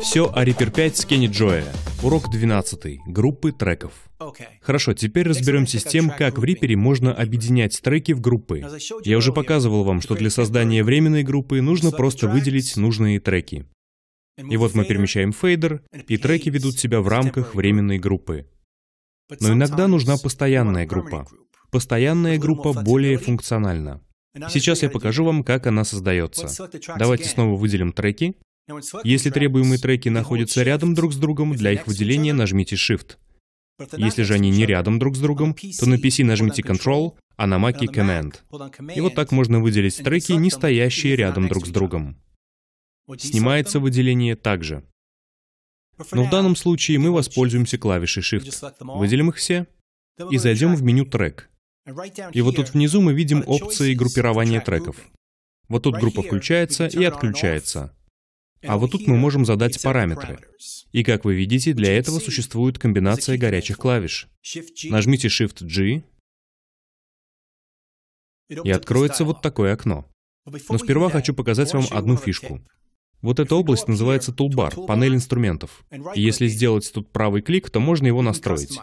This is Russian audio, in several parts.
Все о Reaper 5 с Кенни Джоя. Урок 12. Группы треков. Хорошо, теперь разберемся с тем, как в Reaper можно объединять треки в группы. Я уже показывал вам, что для создания временной группы нужно просто выделить нужные треки. И вот мы перемещаем фейдер, и треки ведут себя в рамках временной группы. Но иногда нужна постоянная группа. Постоянная группа более функциональна. Сейчас я покажу вам, как она создается. Давайте снова выделим треки. Если требуемые треки находятся рядом друг с другом, для их выделения нажмите Shift. Если же они не рядом друг с другом, то на PC нажмите Ctrl, а на Mac Command. И вот так можно выделить треки, не стоящие рядом друг с другом. Снимается выделение также. Но в данном случае мы воспользуемся клавишей Shift. Выделим их все и зайдем в меню «Трек». И вот тут внизу мы видим опции группирования треков. Вот тут группа включается и отключается. А вот тут мы можем задать параметры. И как вы видите, для этого существует комбинация горячих клавиш. Нажмите Shift-G, и откроется вот такое окно. Но сперва хочу показать вам одну фишку. Вот эта область называется Toolbar, панель инструментов. И если сделать тут правый клик, то можно его настроить.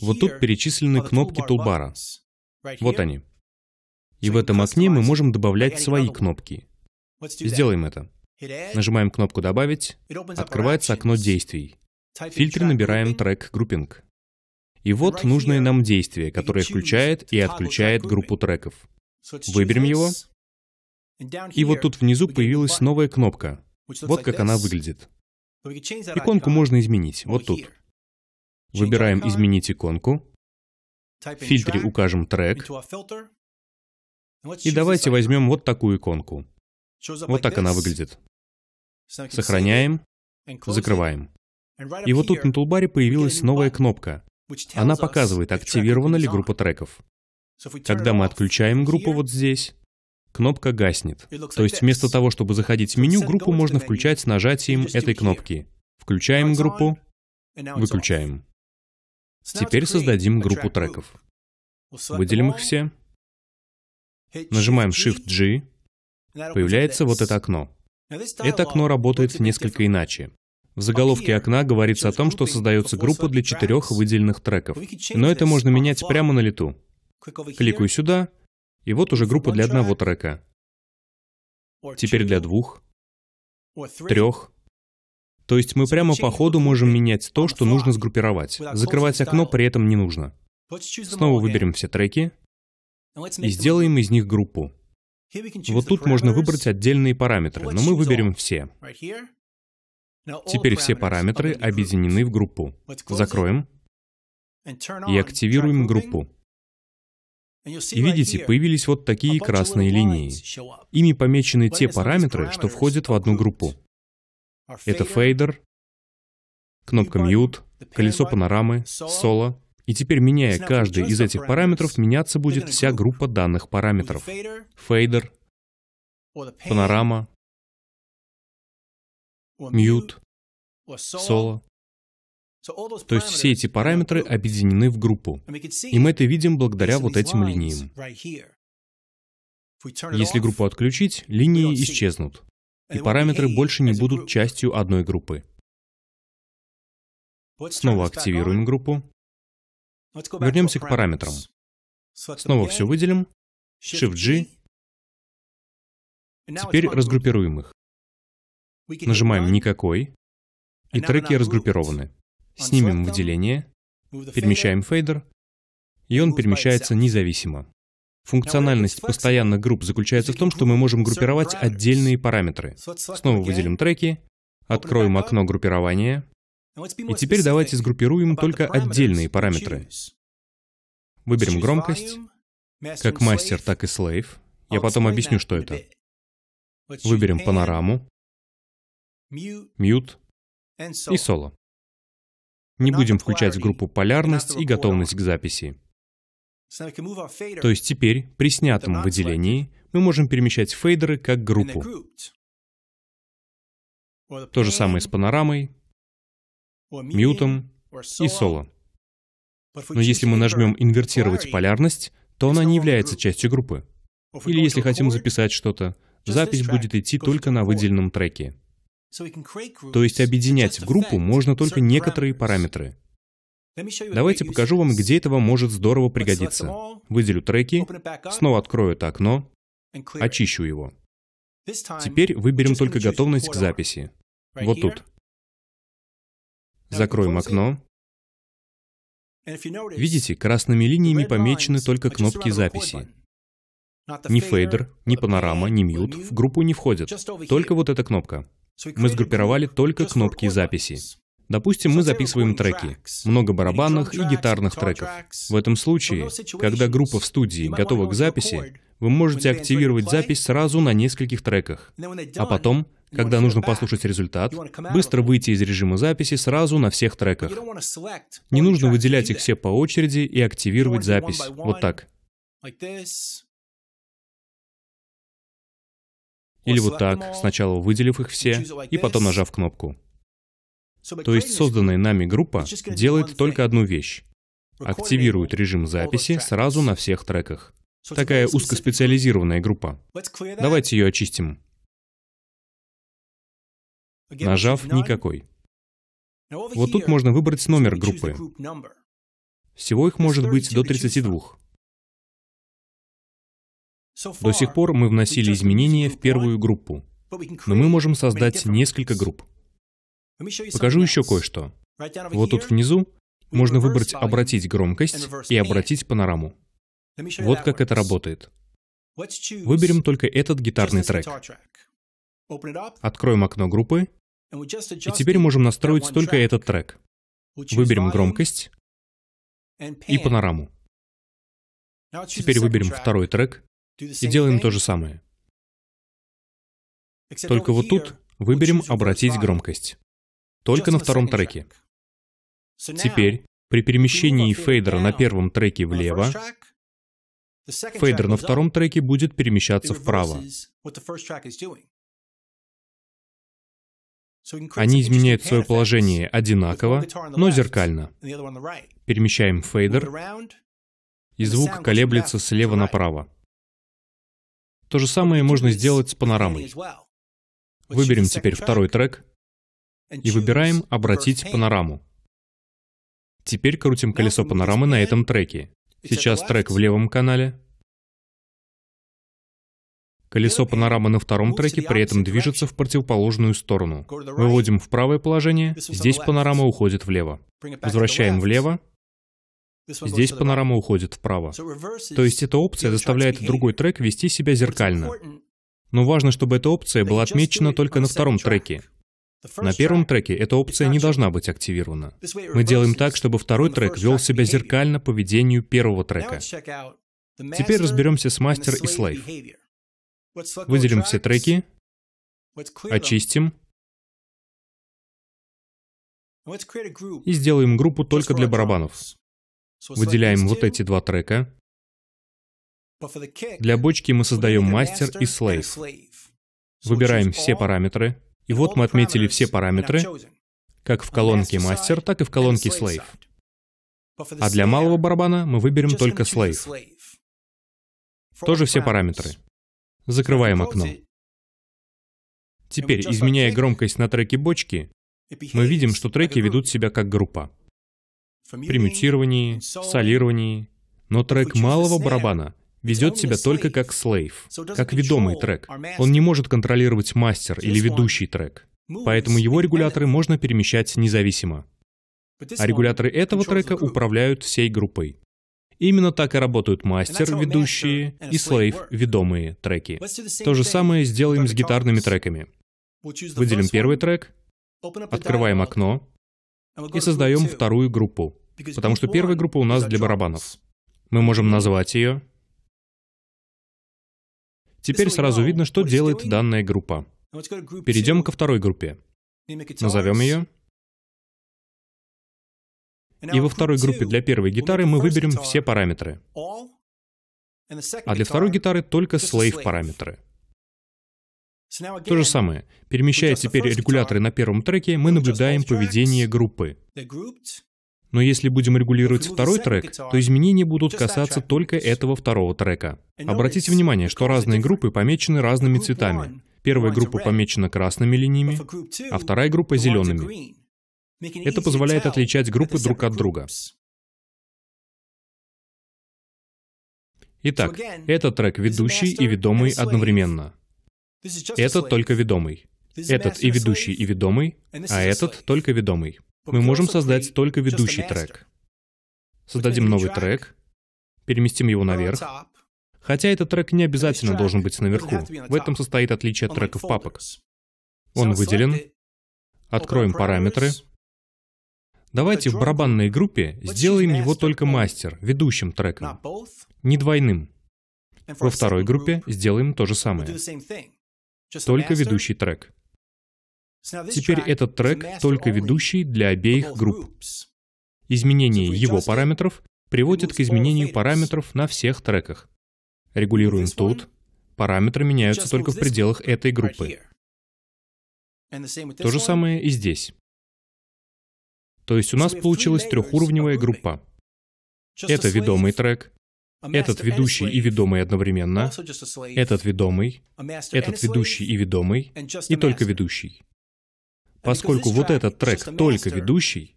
Вот тут перечислены кнопки тулбара. Вот они. И в этом окне мы можем добавлять свои кнопки. Сделаем это. Нажимаем кнопку «Добавить», открывается окно действий. В фильтре набираем трек «Группинг». И вот нужное нам действие, которое включает и отключает группу треков. Выберем его. И вот тут внизу появилась новая кнопка. Вот как она выглядит. Иконку можно изменить, вот тут. Выбираем «Изменить иконку». В фильтре укажем трек. И давайте возьмем вот такую иконку. Вот так она выглядит. Сохраняем, закрываем. И вот тут на тулбаре появилась новая кнопка. Она показывает, активирована ли группа треков. Когда мы отключаем группу вот здесь, кнопка гаснет. То есть вместо того, чтобы заходить в меню, группу можно включать с нажатием этой кнопки. Включаем группу, выключаем. Теперь создадим группу треков. Выделим их все. Нажимаем Shift-G. Появляется вот это окно. Это окно работает несколько иначе. В заголовке окна говорится о том, что создается группа для четырех выделенных треков. Но это можно менять прямо на лету. Кликаю сюда, и вот уже группа для одного трека. Теперь для двух, трех, то есть мы прямо по ходу можем менять то, что нужно сгруппировать. Закрывать окно при этом не нужно. Снова выберем все треки ну, и сделаем из них группу. Вот тут можно выбрать отдельные параметры, но мы выберем все. Теперь все параметры объединены в группу. Закроем и активируем группу. И видите, появились вот такие красные линии. Ими помечены те параметры, что входят в одну группу. Это фейдер, кнопка мьют, колесо панорамы, соло. И теперь, меняя каждый из этих параметров, меняться будет вся группа данных параметров. Фейдер, панорама, мьют, соло. То есть все эти параметры объединены в группу. И мы это видим благодаря вот этим линиям. Если группу отключить, линии исчезнут и параметры больше не будут частью одной группы. Снова активируем группу. Вернемся к параметрам. Снова все выделим. Shift-G. Теперь разгруппируем их. Нажимаем «Никакой», и треки разгруппированы. Снимем выделение, перемещаем фейдер, и он перемещается независимо. Функциональность постоянных групп заключается в том, что мы можем группировать отдельные параметры. Снова выделим треки, откроем окно группирования, и теперь давайте сгруппируем только отдельные параметры. Выберем громкость, как мастер, так и слейв. Я oh, потом объясню, что это. Выберем панораму, мьют и соло. Не будем включать в группу полярность и готовность к записи. То есть теперь при снятом выделении мы можем перемещать фейдеры как группу. То же самое с панорамой, мьютом и соло. Но если мы нажмем «Инвертировать полярность», то она не является частью группы. Или если хотим записать что-то, запись будет идти только на выделенном треке. То есть объединять в группу можно только некоторые параметры. Давайте покажу вам, где это вам может здорово пригодиться. Выделю треки, снова открою это окно, очищу его. Теперь выберем только готовность к записи. Вот тут. Закроем окно. Видите, красными линиями помечены только кнопки записи. Ни фейдер, ни панорама, ни мьют в группу не входят. Только вот эта кнопка. Мы сгруппировали только кнопки записи. Допустим, мы записываем треки, много барабанных и гитарных треков. В этом случае, когда группа в студии готова к записи, вы можете активировать запись сразу на нескольких треках. А потом, когда нужно послушать результат, быстро выйти из режима записи сразу на всех треках. Не нужно выделять их все по очереди и активировать запись. Вот так. Или вот так, сначала выделив их все, и потом нажав кнопку. То есть созданная нами группа делает только одну вещь. Активирует режим записи сразу на всех треках. Такая узкоспециализированная группа. Давайте ее очистим. Нажав «Никакой». Вот тут можно выбрать номер группы. Всего их может быть до 32. До сих пор мы вносили изменения в первую группу, но мы можем создать несколько групп. Покажу еще кое-что. Вот тут внизу можно выбрать «Обратить громкость» и «Обратить панораму». Вот как это работает. Выберем только этот гитарный трек. Откроем окно группы, и теперь можем настроить только этот трек. Выберем громкость и панораму. Теперь выберем второй трек и делаем то же самое. Только вот тут выберем «Обратить громкость» только на втором треке. Теперь, при перемещении фейдера на первом треке влево, фейдер на втором треке будет перемещаться вправо. Они изменяют свое положение одинаково, но зеркально. Перемещаем фейдер, и звук колеблется слева направо. То же самое можно сделать с панорамой. Выберем теперь второй трек, и выбираем «Обратить панораму». Теперь крутим колесо панорамы на этом треке. Сейчас трек в левом канале. Колесо панорамы на втором треке при этом движется в противоположную сторону. Выводим в правое положение, здесь панорама уходит влево. Возвращаем влево, Здесь панорама уходит вправо. То есть эта опция заставляет другой трек вести себя зеркально. Но важно, чтобы эта опция была отмечена только на втором треке, на первом треке эта опция не должна быть активирована. Мы делаем так, чтобы второй трек вел себя зеркально поведению первого трека. Теперь разберемся с мастер и слейв. Выделим все треки, очистим и сделаем группу только для барабанов. Выделяем вот эти два трека. Для бочки мы создаем мастер и слейв. Выбираем все параметры, и вот мы отметили все параметры, как в колонке «Мастер», так и в колонке «Slave». А для малого барабана мы выберем только «Slave». Тоже все параметры. Закрываем окно. Теперь, изменяя громкость на треке бочки, мы видим, что треки ведут себя как группа. При мютировании, солировании. Но трек малого барабана ведет себя только как слейв, как ведомый трек. Он не может контролировать мастер или ведущий трек. Поэтому его регуляторы можно перемещать независимо. А регуляторы этого трека управляют всей группой. Именно так и работают мастер, ведущие и слейв, ведомые треки. То же самое сделаем с гитарными треками. Выделим первый трек, открываем окно и создаем вторую группу, потому что первая группа у нас для барабанов. Мы можем mm-hmm. назвать ее Теперь сразу видно, что делает данная группа. Перейдем ко второй группе. Назовем ее. И во второй группе для первой гитары мы выберем все параметры. А для второй гитары только слейв-параметры. То же самое. Перемещая теперь регуляторы на первом треке, мы наблюдаем поведение группы. Но если будем регулировать второй трек, то изменения будут касаться только этого второго трека. Обратите внимание, что разные группы помечены разными цветами. Первая группа помечена красными линиями, а вторая группа — зелеными. Это позволяет отличать группы друг от друга. Итак, этот трек ведущий и ведомый одновременно. Этот только ведомый. Этот и ведущий и ведомый, а этот только ведомый мы можем создать только ведущий трек. Создадим новый трек, переместим его наверх. Хотя этот трек не обязательно должен быть наверху. В этом состоит отличие от треков папок. Он выделен. Откроем параметры. Давайте в барабанной группе сделаем его только мастер, ведущим треком, не двойным. Во второй группе сделаем то же самое, только ведущий трек. Теперь этот трек только ведущий для обеих групп. Изменение его параметров приводит к изменению параметров на всех треках. Регулируем тут, параметры меняются только в пределах этой группы. То же самое и здесь. То есть у нас получилась трехуровневая группа. Это ведомый трек, этот ведущий и ведомый одновременно, этот ведомый, этот ведущий и ведомый, и только ведущий. Поскольку вот этот трек только ведущий,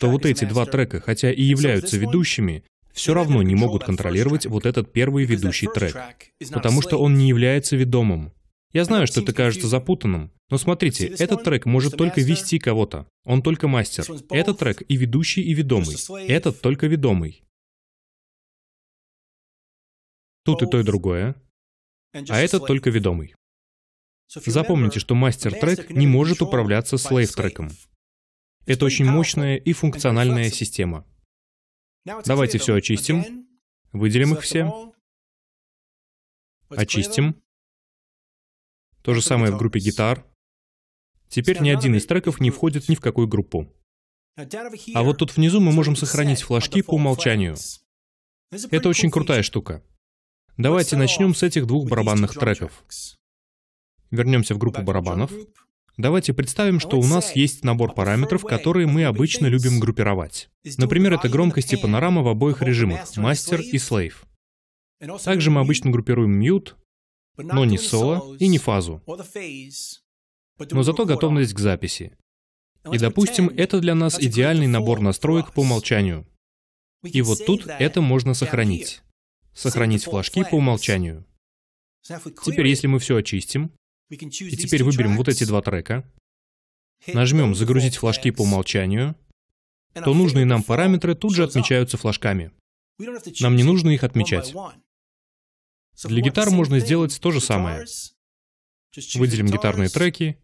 то вот эти два трека, хотя и являются ведущими, все равно не могут контролировать вот этот первый ведущий трек, потому что он не является ведомым. Я знаю, что это кажется запутанным, но смотрите, этот трек может только вести кого-то. Он только мастер. Этот трек и ведущий, и ведомый. Этот только ведомый. Тут и то, и другое. А этот только ведомый. Запомните, что мастер-трек не может управляться слейв-треком. Это очень мощная и функциональная система. Давайте все очистим. Выделим их все. Очистим. То же самое в группе гитар. Теперь ни один из треков не входит ни в какую группу. А вот тут внизу мы можем сохранить флажки по умолчанию. Это очень крутая штука. Давайте начнем с этих двух барабанных треков. Вернемся в группу барабанов. Давайте представим, что у нас есть набор параметров, которые мы обычно любим группировать. Например, это громкость и панорама в обоих режимах, мастер и слейв. Также мы обычно группируем мьют, но не соло и не фазу. Но зато готовность к записи. И допустим, это для нас идеальный набор настроек по умолчанию. И вот тут это можно сохранить. Сохранить флажки по умолчанию. Теперь, если мы все очистим, и теперь выберем вот эти два трека, нажмем «Загрузить флажки по умолчанию», то нужные нам параметры тут же отмечаются флажками. Нам не нужно их отмечать. Для гитар можно сделать то же самое. Выделим гитарные треки,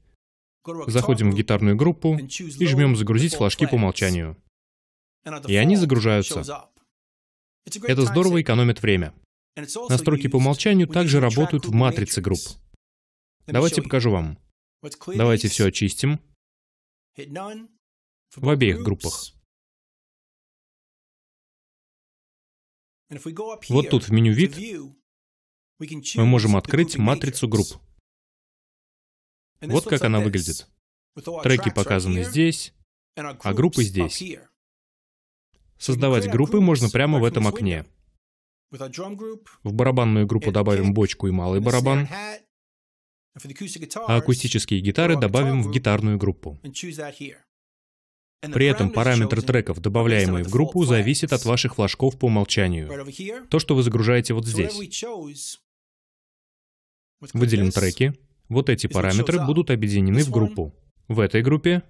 заходим в гитарную группу и жмем «Загрузить флажки по умолчанию». И они загружаются. Это здорово экономит время. Настройки по умолчанию также работают в матрице групп. Давайте покажу вам. Давайте все очистим. В обеих группах. Вот тут в меню «Вид» мы можем открыть матрицу групп. Вот как она выглядит. Треки показаны здесь, а группы здесь. Создавать группы можно прямо в этом окне. В барабанную группу добавим бочку и малый барабан а акустические гитары добавим в гитарную группу. При этом параметр треков, добавляемый в группу, зависит от ваших флажков по умолчанию. То, что вы загружаете вот здесь. Выделим треки. Вот эти параметры будут объединены в группу. В этой группе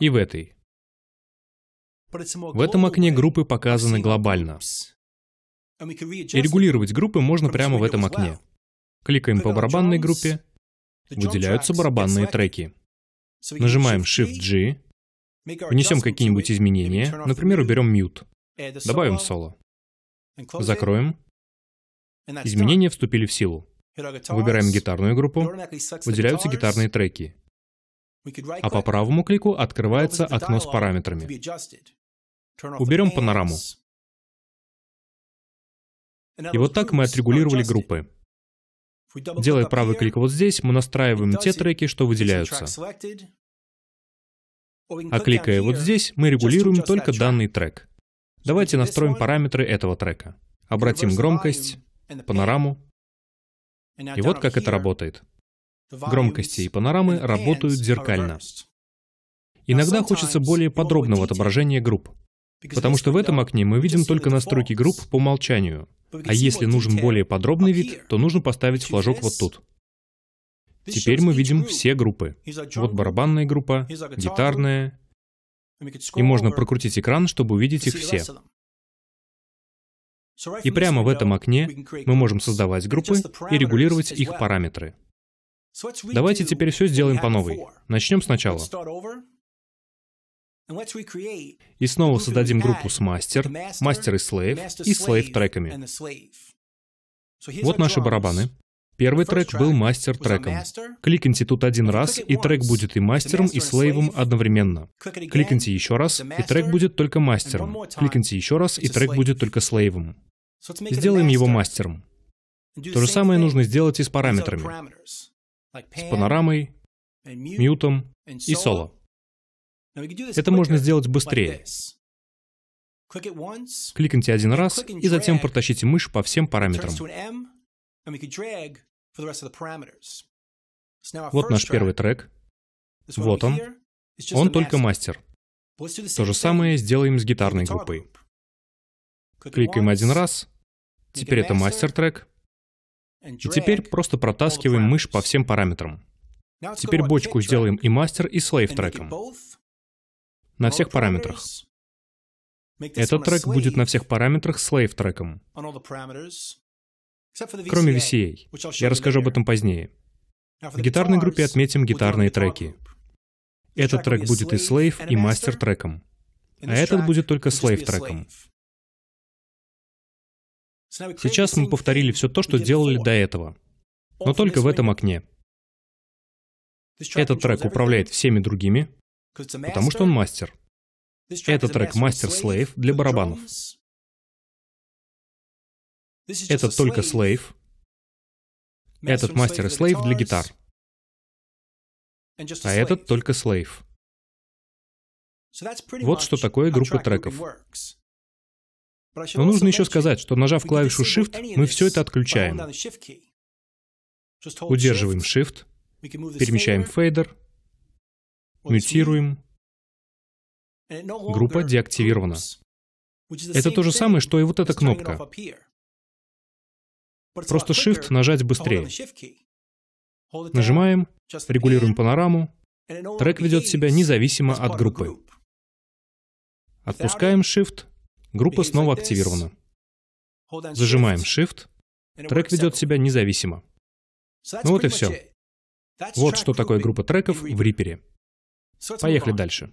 и в этой. В этом окне группы показаны глобально. И регулировать группы можно прямо в этом окне. Кликаем по барабанной группе, выделяются барабанные треки. Нажимаем Shift-G, внесем какие-нибудь изменения, например, уберем мьют, добавим соло, закроем, изменения вступили в силу. Выбираем гитарную группу, выделяются гитарные треки, а по правому клику открывается окно с параметрами. Уберем панораму, и вот так мы отрегулировали группы. Делая правый клик вот здесь, мы настраиваем те треки, что выделяются. А кликая вот здесь, мы регулируем только данный трек. Давайте настроим параметры этого трека. Обратим громкость, панораму. И вот как это работает. Громкости и панорамы работают зеркально. Иногда хочется более подробного отображения групп. Потому что в этом окне мы видим только настройки групп по умолчанию. А если нужен более подробный вид, то нужно поставить флажок вот тут. Теперь мы видим все группы. Вот барабанная группа, гитарная. И можно прокрутить экран, чтобы увидеть их все. И прямо в этом окне мы можем создавать группы и регулировать их параметры. Давайте теперь все сделаем по новой. Начнем сначала. И снова создадим группу с мастер, мастер и слейв, и слейв треками. Вот наши барабаны. Первый трек был мастер-треком. Кликните тут один раз, и трек будет и мастером, и слейвом одновременно. Кликните еще раз, и трек будет только мастером. Кликните еще раз, и трек будет только слейвом. Сделаем его мастером. То же самое нужно сделать и с параметрами. С панорамой, мьютом и соло. Это можно сделать быстрее. Кликните один раз и затем протащите мышь по всем параметрам. Вот наш первый трек. Вот он. Он только мастер. То же самое сделаем с гитарной группой. Кликаем один раз. Теперь это мастер-трек. И теперь просто протаскиваем мышь по всем параметрам. Теперь бочку сделаем и мастер, и слейв треком на всех параметрах. Этот трек будет на всех параметрах слейв треком, кроме VCA. Я расскажу об этом позднее. В гитарной группе отметим гитарные треки. Этот трек будет и слейв, и мастер треком. А этот будет только слейв треком. Сейчас мы повторили все то, что делали до этого, но только в этом окне. Этот трек управляет всеми другими, потому что он мастер. Этот трек мастер-слейв для барабанов. Это а только слейв. Этот мастер и слейв для гитар. А этот только слейв. Вот что такое группа треков. Но нужно еще сказать, что нажав клавишу Shift, мы все это отключаем. Удерживаем Shift, перемещаем фейдер, мютируем, группа деактивирована. Это то же самое, что и вот эта кнопка. Просто Shift нажать быстрее. Нажимаем, регулируем панораму. Трек ведет себя независимо от группы. Отпускаем Shift, группа снова активирована. Зажимаем Shift, трек ведет себя независимо. Ну вот и все. Вот что такое группа треков в Рипере. Поехали дальше.